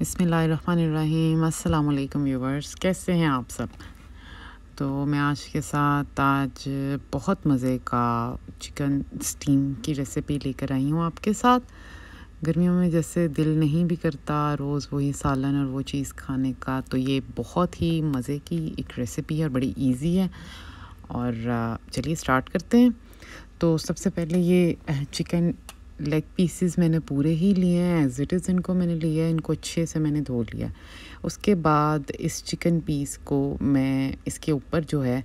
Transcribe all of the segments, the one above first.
बसमीम अल्लाम व्यूवर्स कैसे हैं आप सब तो मैं आज के साथ आज बहुत मज़े का चिकन स्टीम की रेसिपी लेकर आई हूँ आपके साथ गर्मियों में जैसे दिल नहीं भी करता रोज़ वही सालन और वो चीज़ खाने का तो ये बहुत ही मज़े की एक रेसिपी है और बड़ी इजी है और चलिए स्टार्ट करते हैं तो सबसे पहले ये चिकन लेग पीसेस मैंने पूरे ही लिए हैं एज इट इज़ इनको मैंने लिया है इनको अच्छे से मैंने धो लिया उसके बाद इस चिकन पीस को मैं इसके ऊपर जो है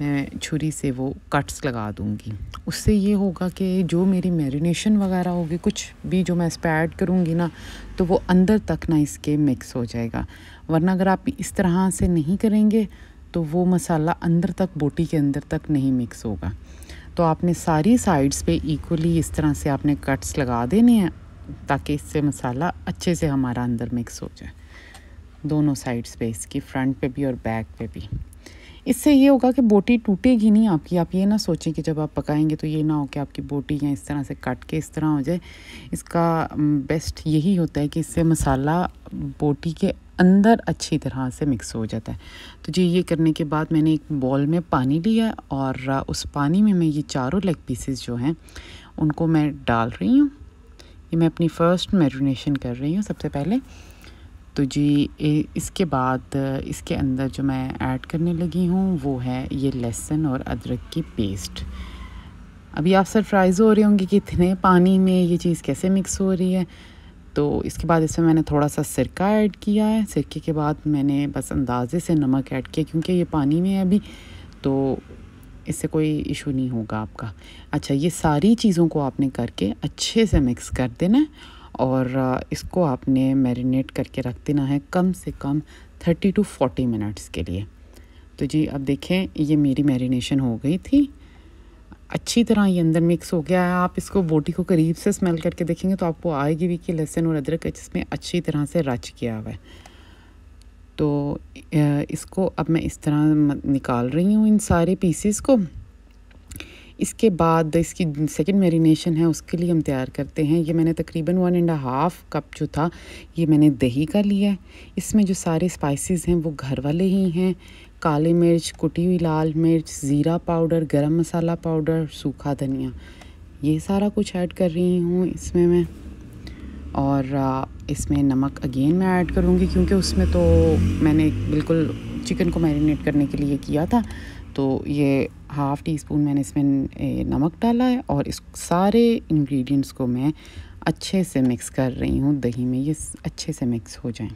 मैं छुरी से वो कट्स लगा दूँगी उससे ये होगा कि जो मेरी मैरिनेशन वगैरह होगी कुछ भी जो मैं इस पर ऐड करूँगी ना तो वो अंदर तक ना इसके मिक्स हो जाएगा वरना अगर आप इस तरह से नहीं करेंगे तो वो मसाला अंदर तक बोटी के अंदर तक नहीं मिक्स होगा तो आपने सारी साइड्स पे इक्वली इस तरह से आपने कट्स लगा देने हैं ताकि इससे मसाला अच्छे से हमारा अंदर मिक्स हो जाए दोनों साइड्स पे इसकी फ्रंट पे भी और बैक पे भी इससे ये होगा कि बोटी टूटेगी नहीं आपकी आप ये ना सोचें कि जब आप पकाएंगे तो ये ना हो कि आपकी बोटी या इस तरह से कट के इस तरह हो जाए इसका बेस्ट यही होता है कि इससे मसाला बोटी के अंदर अच्छी तरह से मिक्स हो जाता है तो जी ये करने के बाद मैंने एक बॉल में पानी लिया और उस पानी में मैं ये चारों लेग पीसेस जो हैं उनको मैं डाल रही हूँ ये मैं अपनी फ़र्स्ट मैरिनेशन कर रही हूँ सबसे पहले तो जी इसके बाद इसके अंदर जो मैं ऐड करने लगी हूँ वो है ये लहसुन और अदरक की पेस्ट अभी आप सरप्राइज़ हो रहे होंगे कि इतने पानी में ये चीज़ कैसे मिक्स हो रही है तो इसके बाद इसमें मैंने थोड़ा सा सिरका ऐड किया है सिरके के बाद मैंने बस अंदाजे से नमक ऐड किया क्योंकि ये पानी में है अभी तो इससे कोई इशू नहीं होगा आपका अच्छा ये सारी चीज़ों को आपने करके अच्छे से मिक्स कर देना है और इसको आपने मैरिनेट करके रख देना है कम से कम थर्टी टू फोर्टी मिनट्स के लिए तो जी अब देखें ये मेरी मैरिनेशन हो गई थी अच्छी तरह ये अंदर मिक्स हो गया है आप इसको बोटी को करीब से स्मेल करके देखेंगे तो आपको आएगी भी कि लहसुन और अदरक इसमें अच्छी तरह से रच किया हुआ है तो इसको अब मैं इस तरह निकाल रही हूँ इन सारे पीसीस को इसके बाद इसकी सेकंड मेरीनेशन है उसके लिए हम तैयार करते हैं ये मैंने तकरीबन वन एंड हाफ़ कप जो था ये मैंने दही का लिया है इसमें जो सारे स्पाइसेस हैं वो घर वाले ही हैं काली मिर्च कुटी हुई लाल मिर्च ज़ीरा पाउडर गरम मसाला पाउडर सूखा धनिया ये सारा कुछ ऐड कर रही हूँ इसमें मैं और इसमें नमक अगेन मैं ऐड करूँगी क्योंकि उसमें तो मैंने बिल्कुल चिकन को मैरिनेट करने के लिए किया था तो ये हाफ़ टी स्पून मैंने इसमें नमक डाला है और इस सारे इंग्रेडिएंट्स को मैं अच्छे से मिक्स कर रही हूँ दही में ये अच्छे से मिक्स हो जाएं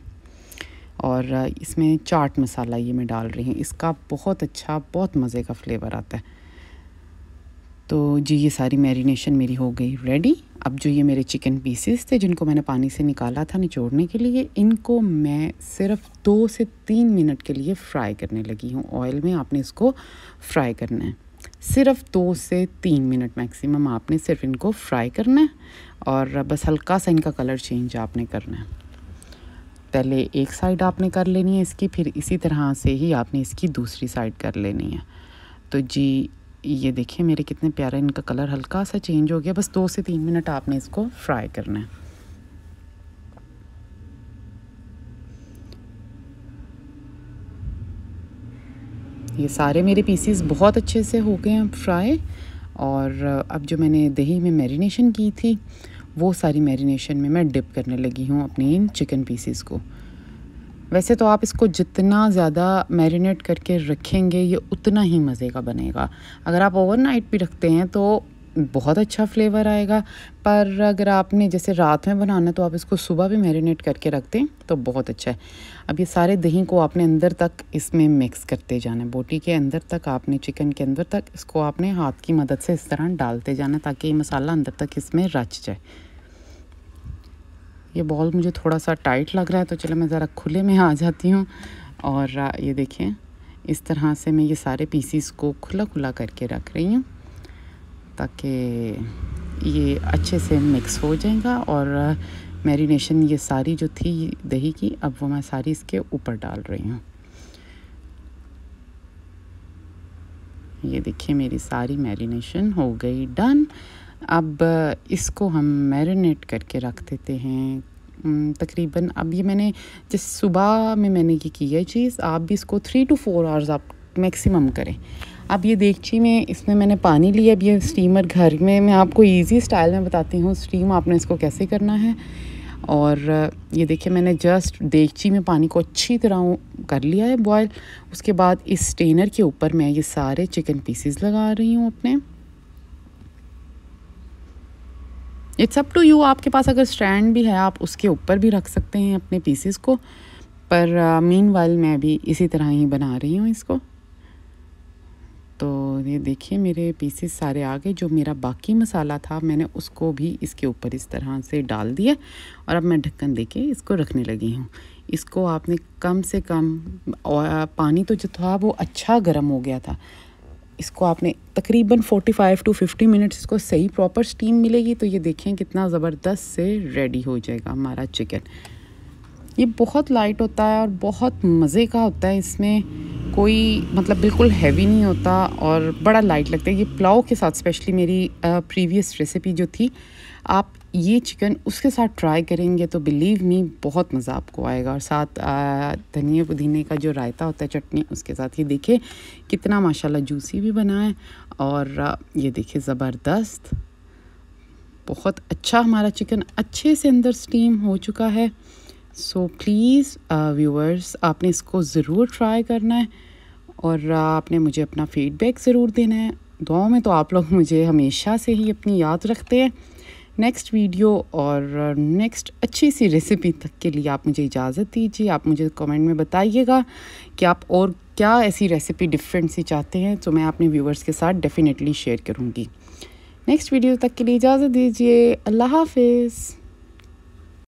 और इसमें चाट मसाला ये मैं डाल रही हूँ इसका बहुत अच्छा बहुत मज़े का फ्लेवर आता है तो जी ये सारी मैरिनेशन मेरी हो गई रेडी अब जो ये मेरे चिकन पीसेस थे जिनको मैंने पानी से निकाला था निचोड़ने के लिए इनको मैं सिर्फ दो से तीन मिनट के लिए फ्राई करने लगी हूँ ऑयल में आपने इसको फ्राई करना है सिर्फ दो से तीन मिनट मैक्सिमम आपने सिर्फ इनको फ्राई करना है और बस हल्का सा इनका कलर चेंज आपने करना है पहले एक साइड आपने कर लेनी है इसकी फिर इसी तरह से ही आपने इसकी दूसरी साइड कर लेनी है तो जी ये देखिए मेरे कितने प्यारे इनका कलर हल्का सा चेंज हो गया बस दो से तीन मिनट आपने इसको फ्राई करना है ये सारे मेरे पीसीस बहुत अच्छे से हो गए हैं फ्राई और अब जो मैंने दही में मैरिनेशन की थी वो सारी मैरिनेशन में मैं डिप करने लगी हूँ अपने इन चिकन पीसीस को वैसे तो आप इसको जितना ज़्यादा मैरिनेट करके रखेंगे ये उतना ही मज़े का बनेगा अगर आप ओवरनाइट भी रखते हैं तो बहुत अच्छा फ्लेवर आएगा पर अगर आपने जैसे रात में बनाना तो आप इसको सुबह भी मैरिनेट करके रख दें तो बहुत अच्छा है अब ये सारे दही को आपने अंदर तक इसमें मिक्स करते जाना है बोटी के अंदर तक आपने चिकन के अंदर तक इसको आपने हाथ की मदद से इस तरह डालते जाना ताकि ये मसाला अंदर तक इसमें रच जाए ये बॉल मुझे थोड़ा सा टाइट लग रहा है तो चलो मैं ज़रा खुले में आ जाती हूँ और ये देखें इस तरह से मैं ये सारे पीसीस को खुला खुला करके रख रही हूँ ताकि ये अच्छे से मिक्स हो जाएगा और मैरिनेशन ये सारी जो थी दही की अब वो मैं सारी इसके ऊपर डाल रही हूँ ये देखिए मेरी सारी मैरिनेशन हो गई डन अब इसको हम मैरिनेट करके रख देते हैं तकरीबन अब ये मैंने जिस सुबह में मैंने ये की है चीज़ आप भी इसको थ्री टू फोर आवर्स आप मैक्सिमम करें अब ये देखची में इसमें मैंने पानी लिया अब ये स्टीमर घर में मैं आपको इजी स्टाइल में बताती हूँ स्टीम आपने इसको कैसे करना है और ये देखिए मैंने जस्ट देखची में पानी को अच्छी तरह कर लिया है बॉयल उसके बाद इस स्टेनर के ऊपर मैं ये सारे चिकन पीसीस लगा रही हूँ अपने इट्स अप टू यू आपके पास अगर स्टैंड भी है आप उसके ऊपर भी रख सकते हैं अपने पीसीस को पर मीन uh, मैं भी इसी तरह ही बना रही हूँ इसको तो ये देखिए मेरे पीसेस सारे आ गए जो मेरा बाकी मसाला था मैंने उसको भी इसके ऊपर इस तरह से डाल दिया और अब मैं ढक्कन देके इसको रखने लगी हूँ इसको आपने कम से कम पानी तो जो था वो अच्छा गर्म हो गया था इसको आपने तकरीबन 45 टू 50 मिनट्स इसको सही प्रॉपर स्टीम मिलेगी तो ये देखें कितना ज़बरदस्त से रेडी हो जाएगा हमारा चिकन ये बहुत लाइट होता है और बहुत मज़े का होता है इसमें कोई मतलब बिल्कुल हैवी नहीं होता और बड़ा लाइट लगता है ये पुलाव के साथ स्पेशली मेरी प्रीवियस रेसिपी जो थी आप ये चिकन उसके साथ ट्राई करेंगे तो बिलीव मी बहुत मज़ा आपको आएगा और साथ धनिया पुदीने का जो रायता होता है चटनी उसके साथ ये देखिए कितना माशाल्लाह जूसी भी बना है और ये देखिए ज़बरदस्त बहुत अच्छा हमारा चिकन अच्छे से अंदर स्टीम हो चुका है सो प्लीज़ व्यूअर्स आपने इसको ज़रूर ट्राई करना है और uh, आपने मुझे अपना फ़ीडबैक ज़रूर देना है दुआओं में तो आप लोग मुझे हमेशा से ही अपनी याद रखते हैं नेक्स्ट वीडियो और नेक्स्ट uh, अच्छी सी रेसिपी तक के लिए आप मुझे इजाज़त दीजिए आप मुझे कमेंट में बताइएगा कि आप और क्या ऐसी रेसिपी डिफरेंट सी चाहते हैं तो मैं अपने व्यूवर्स के साथ डेफ़िनेटली शेयर करूँगी नेक्स्ट वीडियो तक के लिए इजाज़त दीजिए अल्लाह हाफिज़